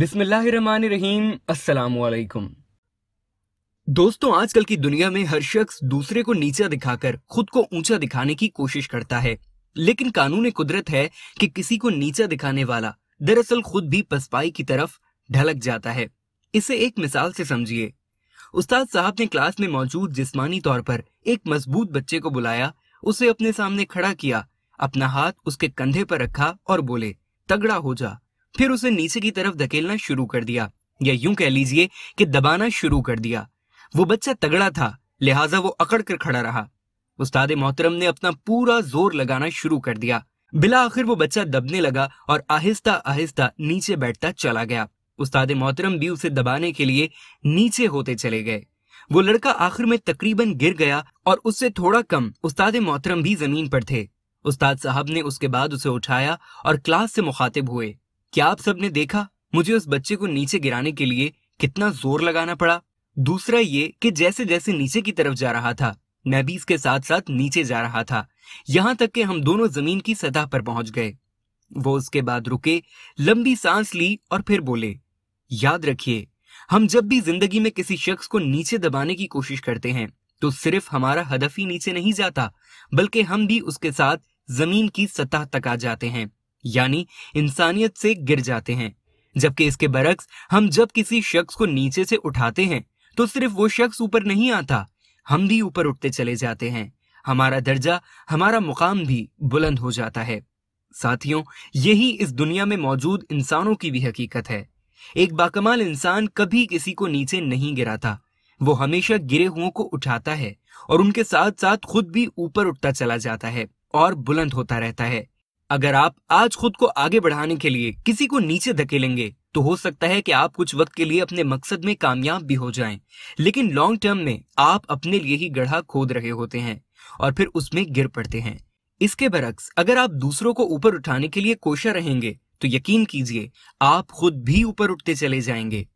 बिस्मिल्लाहिर्रहमानिर्रहीम अस्सलाम वालेकुम दोस्तों आजकल की दुनिया में हर शख्स दूसरे को नीचा दिखाकर खुद को ऊंचा दिखाने की कोशिश करता है लेकिन कानून कुदरत है कि किसी को नीचा दिखाने वाला दरअसल खुद भी पसपाई की तरफ ढलक जाता है इसे एक मिसाल से समझिए उस्ताद साहब ने क्लास में मौजूद जिस्मानी तौर पर एक मजबूत बच्चे को बुलाया उसे अपने सामने खड़ा किया अपना हाथ उसके कंधे पर रखा और बोले तगड़ा हो जा फिर उसे नीचे की तरफ धकेलना शुरू कर दिया या यूं कह लीजिए कि दबाना शुरू कर दिया वो बच्चा तगड़ा था लिहाजा वो अकड़ कर खड़ा रहा उस्ताद मोहतरम ने अपना पूरा जोर लगाना शुरू कर दिया बिला आखिर वो बच्चा दबने लगा और आहिस्ता आहिस्ता नीचे बैठता चला गया उस्ताद मोहतरम भी उसे दबाने के लिए नीचे होते चले गए वो लड़का आखिर में तकरीबन गिर गया और उससे थोड़ा कम उस्ताद मोहतरम भी जमीन पर थे उस्ताद साहब ने उसके बाद उसे उठाया और क्लास से मुखातिब हुए क्या आप सबने देखा मुझे उस बच्चे को नीचे गिराने के लिए कितना जोर लगाना पड़ा दूसरा ये कि जैसे जैसे नीचे की तरफ जा रहा था मैं भी इसके साथ साथ नीचे जा रहा था यहां तक कि हम दोनों जमीन की सतह पर पहुंच गए वो उसके बाद रुके लंबी सांस ली और फिर बोले याद रखिए हम जब भी जिंदगी में किसी शख्स को नीचे दबाने की कोशिश करते हैं तो सिर्फ हमारा हदफ ही नीचे नहीं जाता बल्कि हम भी उसके साथ जमीन की सतह तक आ जाते हैं यानी इंसानियत से गिर जाते हैं जबकि इसके बरक्स हम जब किसी शख्स को नीचे से उठाते हैं तो सिर्फ वो शख्स ऊपर नहीं आता हम भी ऊपर उठते चले जाते हैं हमारा दर्जा हमारा मुकाम भी बुलंद हो जाता है साथियों यही इस दुनिया में मौजूद इंसानों की भी हकीकत है एक बाकमाल इंसान कभी किसी को नीचे नहीं गिराता वो हमेशा गिरे हुओं को उठाता है और उनके साथ साथ खुद भी ऊपर उठता चला जाता है और बुलंद होता रहता है अगर आप आज खुद को आगे बढ़ाने के लिए किसी को नीचे धकेलेंगे तो हो सकता है कि आप कुछ वक्त के लिए अपने मकसद में कामयाब भी हो जाएं, लेकिन लॉन्ग टर्म में आप अपने लिए ही गढ़ा खोद रहे होते हैं और फिर उसमें गिर पड़ते हैं इसके बरक्स अगर आप दूसरों को ऊपर उठाने के लिए कोशा रहेंगे तो यकीन कीजिए आप खुद भी ऊपर उठते चले जाएंगे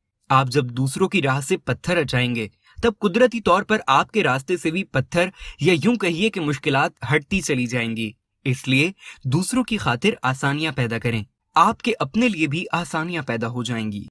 आप जब दूसरों की राह से पत्थर हटाएंगे तब कुदरती तौर पर आपके रास्ते से भी पत्थर या यूं कहिए कि मुश्किलात हटती चली जाएंगी इसलिए दूसरों की खातिर आसानियां पैदा करें आपके अपने लिए भी आसानियां पैदा हो जाएंगी